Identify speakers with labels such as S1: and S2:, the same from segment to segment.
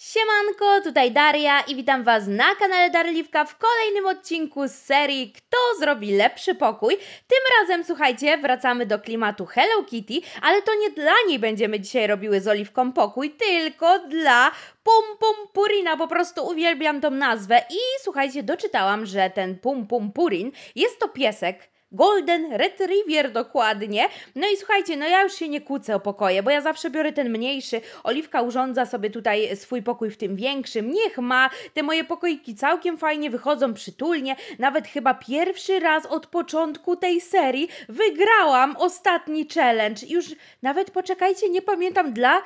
S1: Siemanko, tutaj Daria i witam Was na kanale Darliwka w kolejnym odcinku z serii Kto zrobi lepszy pokój? Tym razem, słuchajcie, wracamy do klimatu Hello Kitty, ale to nie dla niej będziemy dzisiaj robiły z Oliwką pokój, tylko dla Pum Pum Purina, po prostu uwielbiam tą nazwę i słuchajcie, doczytałam, że ten Pum Pum Purin jest to piesek, Golden Retriever dokładnie. No i słuchajcie, no ja już się nie kłócę o pokoje, bo ja zawsze biorę ten mniejszy. Oliwka urządza sobie tutaj swój pokój w tym większym. Niech ma. Te moje pokoiki całkiem fajnie wychodzą przytulnie. Nawet chyba pierwszy raz od początku tej serii wygrałam ostatni challenge. Już nawet poczekajcie, nie pamiętam dla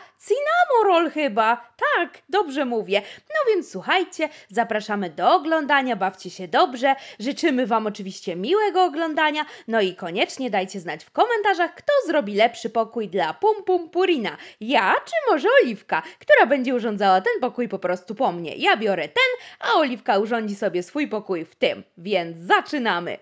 S1: Roll chyba. Tak, dobrze mówię. No więc słuchajcie, zapraszamy do oglądania, bawcie się dobrze. Życzymy Wam oczywiście miłego oglądania no i koniecznie dajcie znać w komentarzach, kto zrobi lepszy pokój dla Pum Pum Purina. Ja czy może Oliwka, która będzie urządzała ten pokój po prostu po mnie. Ja biorę ten, a Oliwka urządzi sobie swój pokój w tym. Więc zaczynamy!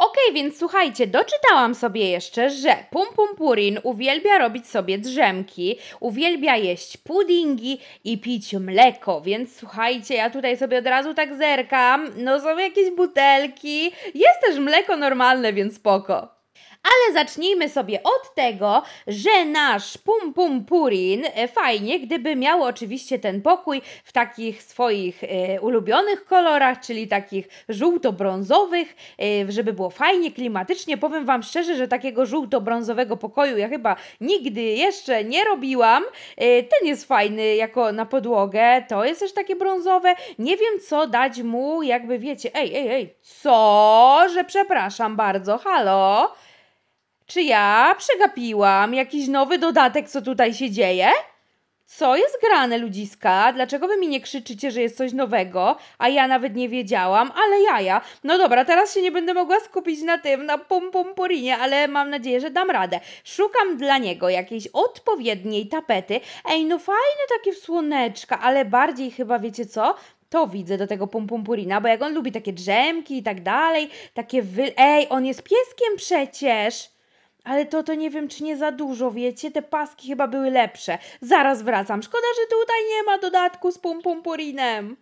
S1: Okej, okay, więc słuchajcie, doczytałam sobie jeszcze, że Pum Pum Purin uwielbia robić sobie drzemki, uwielbia jeść puddingi i pić mleko, więc słuchajcie, ja tutaj sobie od razu tak zerkam, no są jakieś butelki, jest też mleko normalne, więc spoko. Ale zacznijmy sobie od tego, że nasz Pum Pum Purin, e, fajnie, gdyby miał oczywiście ten pokój w takich swoich e, ulubionych kolorach, czyli takich żółto-brązowych, e, żeby było fajnie, klimatycznie. Powiem Wam szczerze, że takiego żółto-brązowego pokoju ja chyba nigdy jeszcze nie robiłam. ten jest fajny jako na podłogę, to jest też takie brązowe. Nie wiem, co dać mu, jakby wiecie, ej, ej, ej, co? Że przepraszam bardzo, halo? Czy ja przegapiłam jakiś nowy dodatek, co tutaj się dzieje? Co jest grane, ludziska? Dlaczego wy mi nie krzyczycie, że jest coś nowego? A ja nawet nie wiedziałam, ale jaja. No dobra, teraz się nie będę mogła skupić na tym, na pum pum purinie, ale mam nadzieję, że dam radę. Szukam dla niego jakiejś odpowiedniej tapety. Ej, no fajne takie słoneczka, ale bardziej chyba, wiecie co? to widzę do tego pum pum purina, bo jak on lubi takie drzemki i tak dalej, takie wy... Ej, on jest pieskiem przecież! Ale to to nie wiem, czy nie za dużo, wiecie? Te paski chyba były lepsze. Zaraz wracam. Szkoda, że tutaj nie ma dodatku z pumpumpurinem.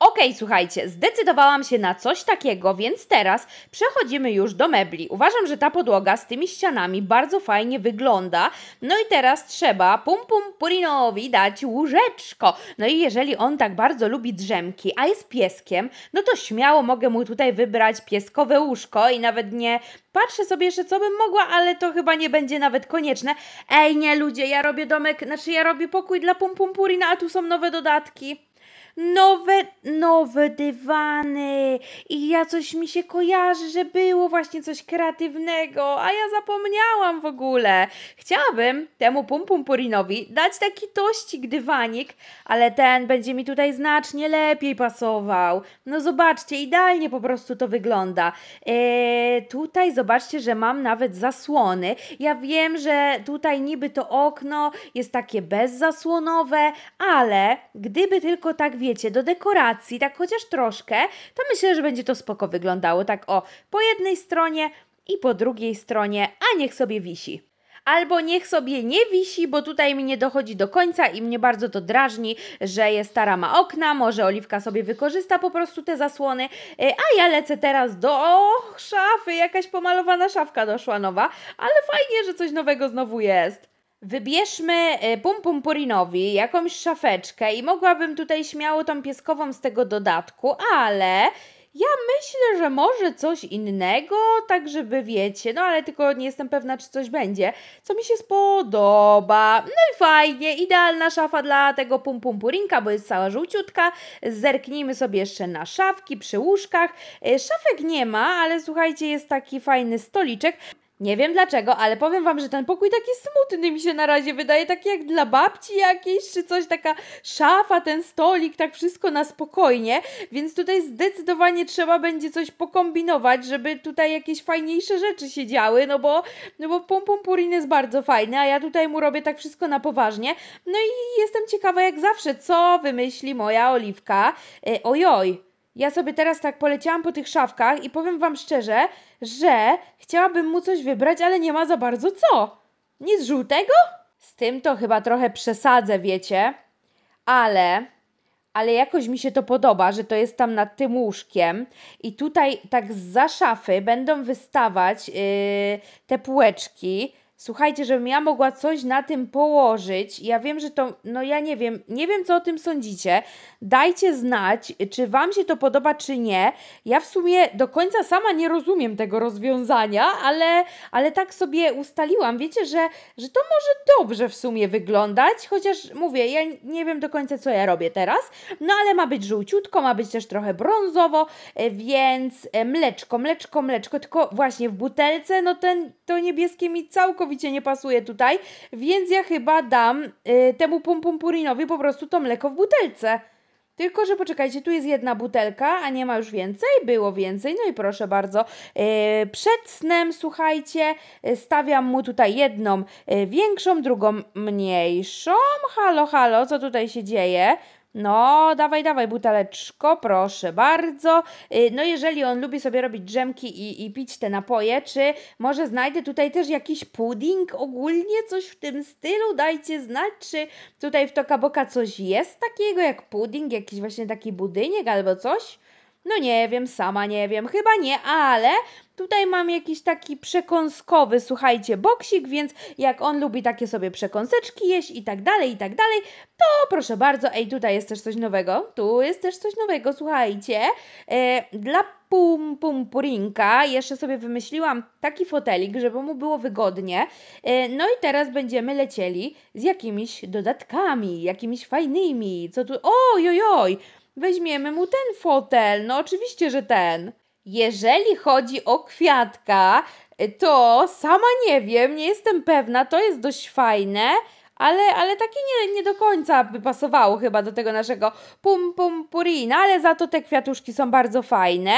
S1: Okej, okay, słuchajcie, zdecydowałam się na coś takiego, więc teraz przechodzimy już do mebli. Uważam, że ta podłoga z tymi ścianami bardzo fajnie wygląda. No i teraz trzeba pum pum purinowi dać łóżeczko. No i jeżeli on tak bardzo lubi drzemki, a jest pieskiem, no to śmiało mogę mu tutaj wybrać pieskowe łóżko i nawet nie patrzę sobie jeszcze co bym mogła, ale to chyba nie będzie nawet konieczne. Ej, nie ludzie, ja robię domek, znaczy ja robię pokój dla pum pum purina, a tu są nowe dodatki nowe, nowe dywany i ja coś mi się kojarzy, że było właśnie coś kreatywnego, a ja zapomniałam w ogóle. Chciałabym temu Pum Purinowi dać taki tościk dywanik, ale ten będzie mi tutaj znacznie lepiej pasował. No zobaczcie, idealnie po prostu to wygląda. Eee, tutaj zobaczcie, że mam nawet zasłony. Ja wiem, że tutaj niby to okno jest takie bezzasłonowe, ale gdyby tylko tak wiecie, do dekoracji, tak chociaż troszkę, to myślę, że będzie to spoko wyglądało. Tak o, po jednej stronie i po drugiej stronie, a niech sobie wisi albo niech sobie nie wisi, bo tutaj mi nie dochodzi do końca i mnie bardzo to drażni, że jest ta rama okna, może Oliwka sobie wykorzysta po prostu te zasłony, e, a ja lecę teraz do o, szafy, jakaś pomalowana szafka doszła nowa, ale fajnie, że coś nowego znowu jest. Wybierzmy e, Pumpumpurinowi jakąś szafeczkę i mogłabym tutaj śmiało tą pieskową z tego dodatku, ale ja myślę, że może coś innego, tak żeby wiecie, no ale tylko nie jestem pewna, czy coś będzie, co mi się spodoba. No i fajnie, idealna szafa dla tego pum pum purinka, bo jest cała żółciutka. Zerknijmy sobie jeszcze na szafki przy łóżkach. E, szafek nie ma, ale słuchajcie, jest taki fajny stoliczek. Nie wiem dlaczego, ale powiem wam, że ten pokój taki smutny mi się na razie wydaje, taki jak dla babci jakiejś czy coś, taka szafa, ten stolik, tak wszystko na spokojnie, więc tutaj zdecydowanie trzeba będzie coś pokombinować, żeby tutaj jakieś fajniejsze rzeczy się działy, no bo, no bo Pum Pum Purin jest bardzo fajny, a ja tutaj mu robię tak wszystko na poważnie, no i jestem ciekawa jak zawsze, co wymyśli moja Oliwka. E, ojoj, ja sobie teraz tak poleciałam po tych szafkach i powiem Wam szczerze, że chciałabym mu coś wybrać, ale nie ma za bardzo co. Nic żółtego? Z tym to chyba trochę przesadzę, wiecie. Ale ale jakoś mi się to podoba, że to jest tam nad tym łóżkiem i tutaj tak za szafy będą wystawać yy, te półeczki Słuchajcie, żebym ja mogła coś na tym położyć. Ja wiem, że to, no ja nie wiem, nie wiem co o tym sądzicie. Dajcie znać, czy Wam się to podoba, czy nie. Ja w sumie do końca sama nie rozumiem tego rozwiązania, ale, ale tak sobie ustaliłam. Wiecie, że, że to może dobrze w sumie wyglądać, chociaż mówię, ja nie wiem do końca co ja robię teraz. No ale ma być żółciutko, ma być też trochę brązowo, e, więc e, mleczko, mleczko, mleczko, tylko właśnie w butelce, no ten, to niebieskie mi całkowicie całkowicie nie pasuje tutaj, więc ja chyba dam y, temu Purinowi po prostu to mleko w butelce. Tylko, że poczekajcie, tu jest jedna butelka, a nie ma już więcej, było więcej, no i proszę bardzo. Y, przed snem, słuchajcie, y, stawiam mu tutaj jedną y, większą, drugą mniejszą. Halo, halo, co tutaj się dzieje? No, dawaj, dawaj, buteleczko, proszę bardzo. Y, no, jeżeli on lubi sobie robić drzemki i, i pić te napoje, czy może znajdę tutaj też jakiś pudding ogólnie, coś w tym stylu? Dajcie znać, czy tutaj w Tokaboka coś jest takiego jak pudding, jakiś właśnie taki budyniek albo coś? No nie wiem, sama nie wiem, chyba nie, ale Tutaj mam jakiś taki przekąskowy, słuchajcie, boksik, więc jak on lubi takie sobie przekąseczki jeść i tak dalej, i tak dalej, to proszę bardzo, ej, tutaj jest też coś nowego, tu jest też coś nowego, słuchajcie, e, dla pum pum purinka jeszcze sobie wymyśliłam taki fotelik, żeby mu było wygodnie, e, no i teraz będziemy lecieli z jakimiś dodatkami, jakimiś fajnymi, co tu, oj, oj, oj, weźmiemy mu ten fotel, no oczywiście, że ten. Jeżeli chodzi o kwiatka, y, to sama nie wiem, nie jestem pewna, to jest dość fajne ale, ale takie nie, nie do końca by pasowało chyba do tego naszego pum pum purina, ale za to te kwiatuszki są bardzo fajne.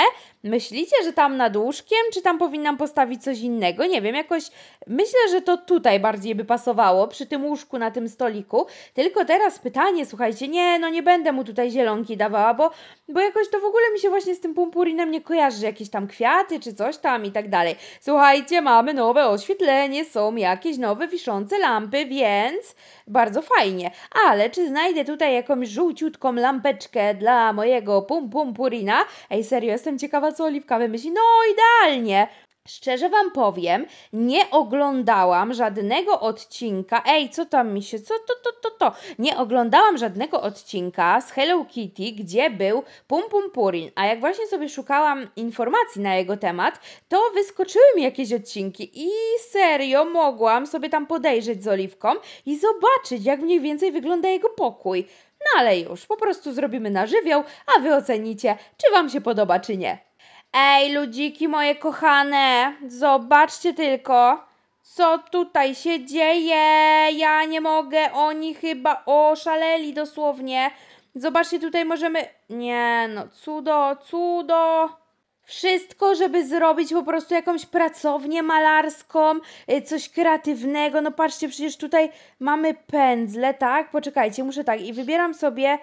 S1: Myślicie, że tam nad łóżkiem, czy tam powinnam postawić coś innego? Nie wiem, jakoś myślę, że to tutaj bardziej by pasowało, przy tym łóżku, na tym stoliku. Tylko teraz pytanie, słuchajcie, nie, no nie będę mu tutaj zielonki dawała, bo, bo jakoś to w ogóle mi się właśnie z tym pumpurinem nie kojarzy, jakieś tam kwiaty, czy coś tam i tak dalej. Słuchajcie, mamy nowe oświetlenie, są jakieś nowe wiszące lampy, więc bardzo fajnie. Ale czy znajdę tutaj jakąś żółciutką lampeczkę dla mojego pum pum purina? Ej, serio, jestem ciekawa, co Oliwka wymyśli. No, idealnie! Szczerze Wam powiem, nie oglądałam żadnego odcinka. Ej, co tam mi się, co to, to, to, to. Nie oglądałam żadnego odcinka z Hello Kitty, gdzie był Pum Pum Purin. A jak właśnie sobie szukałam informacji na jego temat, to wyskoczyły mi jakieś odcinki i serio mogłam sobie tam podejrzeć z Oliwką i zobaczyć, jak mniej więcej wygląda jego pokój. No ale już, po prostu zrobimy na żywioł, a Wy ocenicie, czy Wam się podoba, czy nie. Ej, ludziki moje kochane, zobaczcie tylko, co tutaj się dzieje. Ja nie mogę, oni chyba oszaleli dosłownie. Zobaczcie, tutaj możemy... Nie no, cudo, cudo. Wszystko, żeby zrobić po prostu jakąś pracownię malarską, y, coś kreatywnego. No patrzcie, przecież tutaj mamy pędzle, tak? Poczekajcie, muszę tak. I wybieram sobie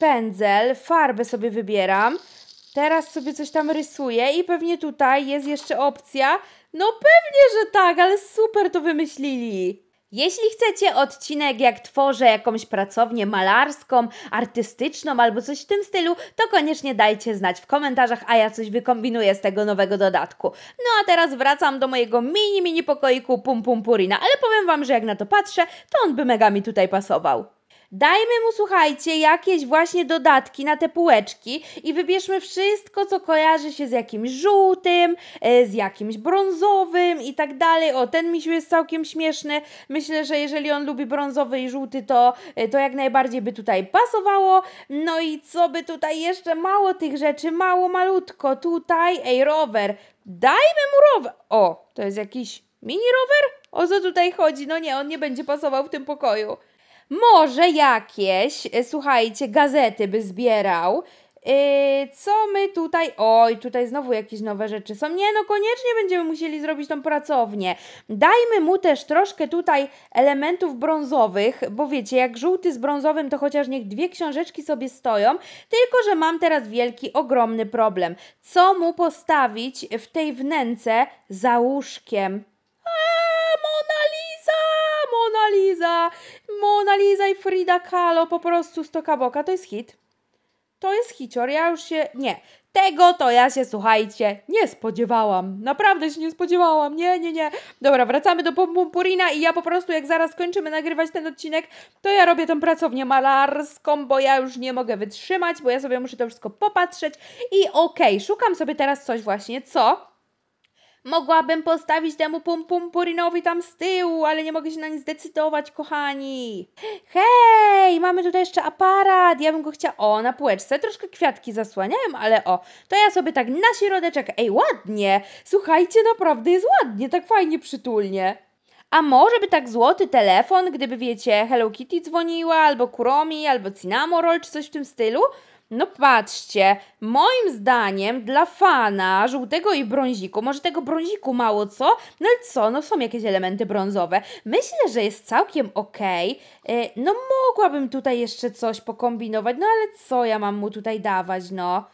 S1: pędzel, farbę sobie wybieram. Teraz sobie coś tam rysuję i pewnie tutaj jest jeszcze opcja. No pewnie, że tak, ale super to wymyślili. Jeśli chcecie odcinek, jak tworzę jakąś pracownię malarską, artystyczną albo coś w tym stylu, to koniecznie dajcie znać w komentarzach, a ja coś wykombinuję z tego nowego dodatku. No a teraz wracam do mojego mini, mini pokoiku Pum Pum Purina, ale powiem Wam, że jak na to patrzę, to on by mega mi tutaj pasował. Dajmy mu, słuchajcie, jakieś właśnie dodatki na te półeczki i wybierzmy wszystko, co kojarzy się z jakimś żółtym, e, z jakimś brązowym i tak dalej. O, ten misiu jest całkiem śmieszny. Myślę, że jeżeli on lubi brązowy i żółty, to, e, to jak najbardziej by tutaj pasowało. No i co by tutaj jeszcze? Mało tych rzeczy, mało, malutko. Tutaj, ej, rower. Dajmy mu rower. O, to jest jakiś mini rower? O co tutaj chodzi? No nie, on nie będzie pasował w tym pokoju. Może jakieś, e, słuchajcie, gazety by zbierał. Yy, co my tutaj. Oj, tutaj znowu jakieś nowe rzeczy są. Nie, no koniecznie będziemy musieli zrobić tą pracownię. Dajmy mu też troszkę tutaj elementów brązowych, bo wiecie, jak żółty z brązowym, to chociaż niech dwie książeczki sobie stoją. Tylko, że mam teraz wielki, ogromny problem. Co mu postawić w tej wnęce za łóżkiem? A, Monali. Mona Lisa, Mona Lisa i Frida Kahlo po prostu stoka boka, to jest hit. To jest hicior, ja już się, nie, tego to ja się, słuchajcie, nie spodziewałam. Naprawdę się nie spodziewałam. Nie, nie, nie. Dobra, wracamy do Pumpurina i ja po prostu, jak zaraz kończymy nagrywać ten odcinek, to ja robię tą pracownię malarską, bo ja już nie mogę wytrzymać, bo ja sobie muszę to wszystko popatrzeć. I okej, okay, szukam sobie teraz coś właśnie, co Mogłabym postawić temu pum pum purinowi tam z tyłu, ale nie mogę się na nic zdecydować, kochani. Hej, mamy tutaj jeszcze aparat. Ja bym go chciała... O, na półeczce troszkę kwiatki zasłaniałem, ale o, to ja sobie tak na środeczek. Ej, ładnie. Słuchajcie, naprawdę jest ładnie, tak fajnie, przytulnie. A może by tak złoty telefon, gdyby wiecie, Hello Kitty dzwoniła, albo Kuromi, albo Cinnamoroll, czy coś w tym stylu? No patrzcie, moim zdaniem dla fana żółtego i brąziku, może tego brąziku mało co, no ale co, no są jakieś elementy brązowe. Myślę, że jest całkiem okej. Okay. No mogłabym tutaj jeszcze coś pokombinować, no ale co ja mam mu tutaj dawać, no.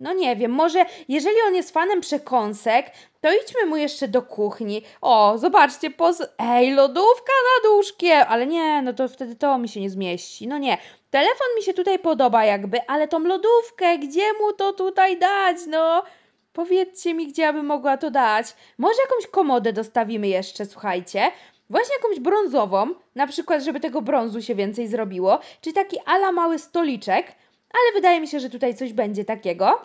S1: No nie wiem, może jeżeli on jest fanem przekąsek, to idźmy mu jeszcze do kuchni. O, zobaczcie, poz... Ej, lodówka na łóżkiem! Ale nie, no to wtedy to mi się nie zmieści. No nie, telefon mi się tutaj podoba jakby, ale tą lodówkę, gdzie mu to tutaj dać, no? Powiedzcie mi, gdzie ja bym mogła to dać. Może jakąś komodę dostawimy jeszcze, słuchajcie. Właśnie jakąś brązową, na przykład, żeby tego brązu się więcej zrobiło, czy taki ala mały stoliczek, ale wydaje mi się, że tutaj coś będzie takiego.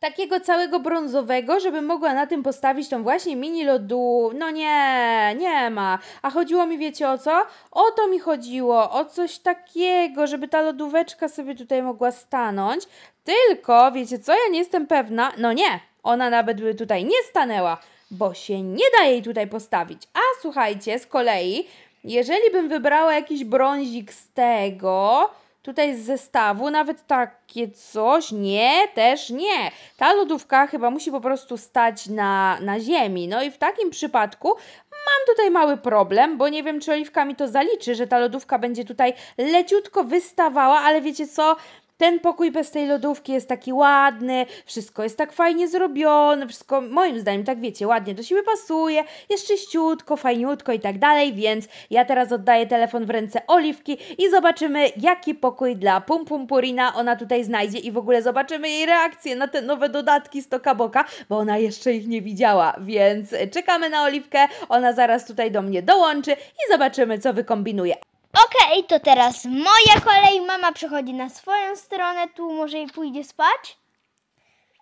S1: Takiego całego brązowego, żeby mogła na tym postawić tą właśnie mini lodu. No nie, nie ma. A chodziło mi, wiecie o co? O to mi chodziło, o coś takiego, żeby ta lodóweczka sobie tutaj mogła stanąć. Tylko, wiecie co, ja nie jestem pewna. No nie, ona nawet by tutaj nie stanęła, bo się nie da jej tutaj postawić. A słuchajcie, z kolei, jeżeli bym wybrała jakiś brązik z tego, Tutaj z zestawu nawet takie coś, nie, też nie. Ta lodówka chyba musi po prostu stać na, na ziemi. No i w takim przypadku mam tutaj mały problem, bo nie wiem, czy Oliwka mi to zaliczy, że ta lodówka będzie tutaj leciutko wystawała, ale wiecie co, ten pokój bez tej lodówki jest taki ładny, wszystko jest tak fajnie zrobione, wszystko moim zdaniem, tak wiecie, ładnie do siebie pasuje, jest czyściutko, fajniutko i tak dalej, więc ja teraz oddaję telefon w ręce Oliwki i zobaczymy, jaki pokój dla Pum Pum Purina ona tutaj znajdzie i w ogóle zobaczymy jej reakcję na te nowe dodatki z boka, bo ona jeszcze ich nie widziała, więc czekamy na Oliwkę, ona zaraz tutaj do mnie dołączy
S2: i zobaczymy, co wykombinuje. Okej, okay, to teraz moja kolej. Mama przychodzi na swoją stronę. Tu może i pójdzie spać.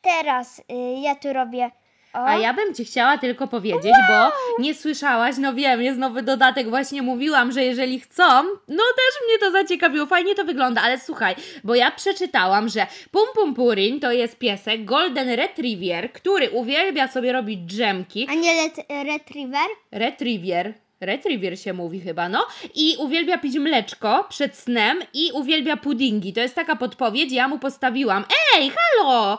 S2: Teraz y, ja tu robię... O. A ja
S1: bym Ci chciała tylko powiedzieć, wow. bo nie słyszałaś, no wiem, jest nowy dodatek, właśnie mówiłam, że jeżeli chcą, no też mnie to zaciekawiło, fajnie to wygląda, ale słuchaj, bo ja przeczytałam, że Pum Pum Purin to jest piesek Golden Retriever, który uwielbia sobie robić drzemki. A nie Retriever? Retriever. Retriever się mówi chyba, no. I uwielbia pić mleczko przed snem i uwielbia puddingi. To jest taka podpowiedź, ja mu postawiłam. Ej, halo!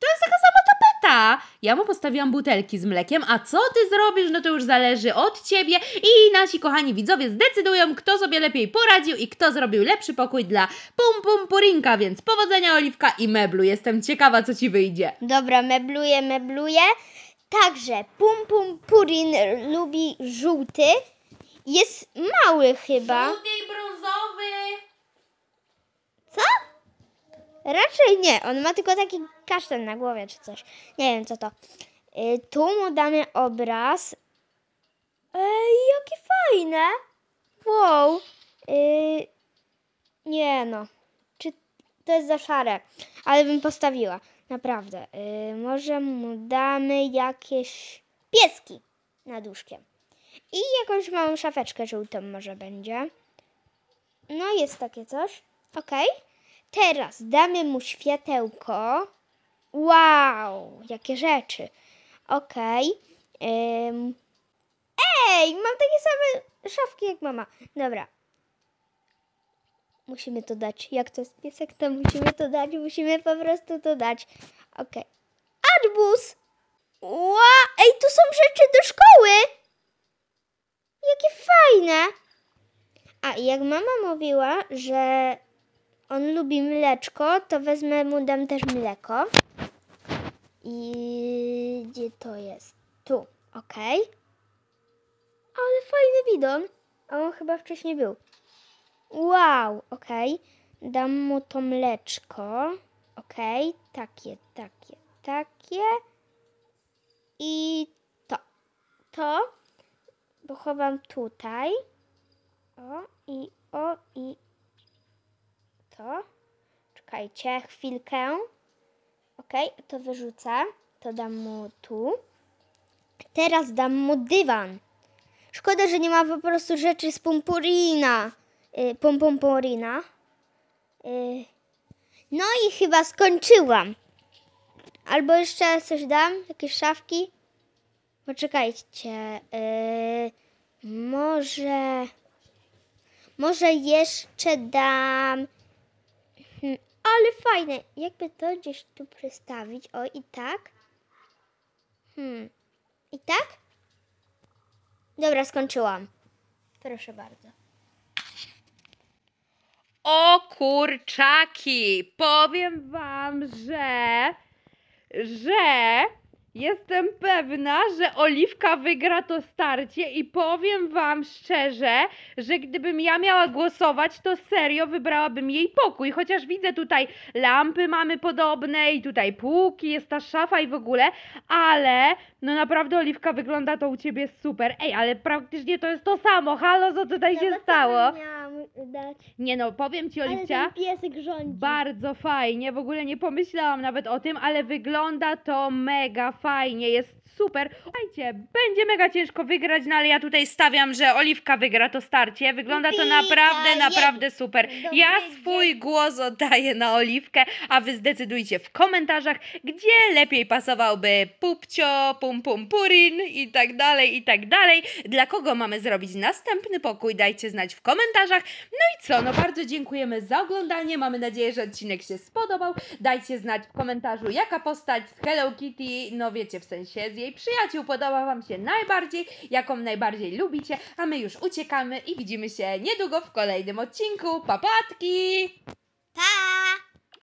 S1: To jest taka sama tapeta! Ja mu postawiłam butelki z mlekiem, a co ty zrobisz, no to już zależy od ciebie i nasi kochani widzowie zdecydują, kto sobie lepiej poradził i kto zrobił lepszy pokój dla Pum
S2: Pum Purinka, więc powodzenia Oliwka i meblu. Jestem ciekawa, co ci wyjdzie. Dobra, mebluję, mebluję. Także Pum Pum Purin lubi żółty. Jest mały chyba. Żółty
S1: i brązowy.
S2: Co? Raczej nie. On ma tylko taki kasztan na głowie czy coś. Nie wiem co to. Y, tu mu damy obraz. Ej, jakie fajne. Wow. Y, nie no. Czy to jest za szare? ale bym postawiła. Naprawdę. Yy, może mu damy jakieś pieski nad łóżkiem. I jakąś małą szafeczkę żółtą może będzie. No, jest takie coś. Ok. Teraz damy mu światełko. Wow, jakie rzeczy. Ok. Yy, Ej, mam takie same szafki jak mama. Dobra, Musimy to dać. Jak to jest piesek, to musimy to dać. Musimy po prostu to dać. Okej. Okay. Arbus! Ła! Ej, tu są rzeczy do szkoły! Jakie fajne! A, jak mama mówiła, że on lubi mleczko, to wezmę mu, dam też mleko. I gdzie to jest? Tu, okej. Okay. Ale fajny widok. A on chyba wcześniej był. Wow, okej. Okay. Dam mu to mleczko. Okej, okay. takie, takie, takie. I to. To. Bo chowam tutaj. O, i o, i to. Czekajcie chwilkę. Okej, okay, to wyrzucę. To dam mu tu. Teraz dam mu dywan. Szkoda, że nie ma po prostu rzeczy z pumpurina. Y, Pompomporina. Y, no i chyba skończyłam. Albo jeszcze coś dam? Jakieś szafki? Poczekajcie. Y, może... Może jeszcze dam... Hmm, ale fajne. Jakby to gdzieś tu przestawić. O, i tak. Hmm. I tak? Dobra, skończyłam. Proszę bardzo. O
S1: kurczaki! Powiem wam, że że Jestem pewna, że Oliwka wygra to starcie i powiem wam szczerze, że gdybym ja miała głosować, to serio wybrałabym jej pokój. Chociaż widzę tutaj lampy mamy podobne i tutaj półki, jest ta szafa i w ogóle, ale no naprawdę Oliwka wygląda to u ciebie super. Ej, ale praktycznie to jest to samo. Halo, co tutaj ja się stało?
S2: Miałam dać.
S1: Nie no, powiem ci Oliwcia. Ale ten piesek rządzi. Bardzo fajnie, w ogóle nie pomyślałam nawet o tym, ale wygląda to mega fajnie fajnie, jest super. Słuchajcie, będzie mega ciężko wygrać, no ale ja tutaj stawiam, że Oliwka wygra to starcie. Wygląda to naprawdę, naprawdę super. Ja swój głos oddaję na Oliwkę, a wy zdecydujcie w komentarzach, gdzie lepiej pasowałby pupcio, pum pum purin i tak dalej, i tak dalej. Dla kogo mamy zrobić następny pokój, dajcie znać w komentarzach. No i co, no bardzo dziękujemy za oglądanie, mamy nadzieję, że odcinek się spodobał. Dajcie znać w komentarzu, jaka postać z Hello Kitty nowy wiecie, w sensie z jej przyjaciół podoba Wam się najbardziej, jaką najbardziej lubicie, a my już uciekamy i widzimy się niedługo w kolejnym odcinku. Papatki! Pa!